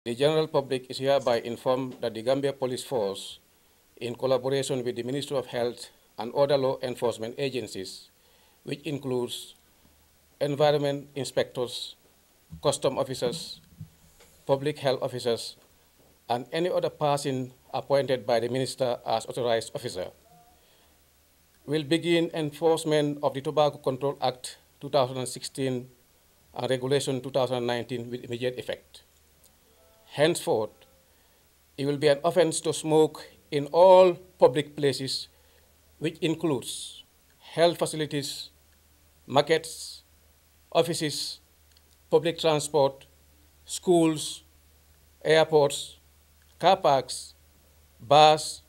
The general public is hereby informed that the Gambia Police Force, in collaboration with the Ministry of Health and other law enforcement agencies, which includes environment inspectors, custom officers, public health officers, and any other person appointed by the minister as authorized officer, will begin enforcement of the Tobacco Control Act 2016 and Regulation 2019 with immediate effect. Henceforth, it will be an offense to smoke in all public places, which includes health facilities, markets, offices, public transport, schools, airports, car parks, bars,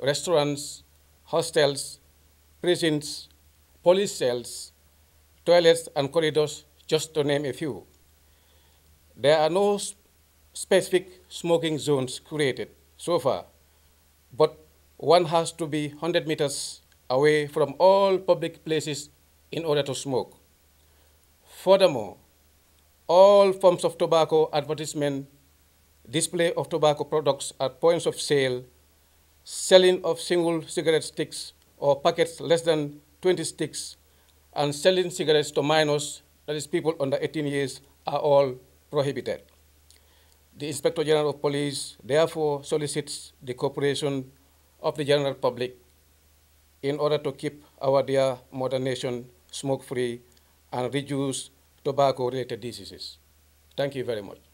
restaurants, hostels, prisons, police cells, toilets and corridors, just to name a few. There are no specific smoking zones created so far, but one has to be 100 meters away from all public places in order to smoke. Furthermore, all forms of tobacco advertisement, display of tobacco products at points of sale, selling of single cigarette sticks or packets less than 20 sticks, and selling cigarettes to minors, that is people under 18 years, are all prohibited the Inspector General of Police therefore solicits the cooperation of the general public in order to keep our dear modern nation smoke-free and reduce tobacco-related diseases. Thank you very much.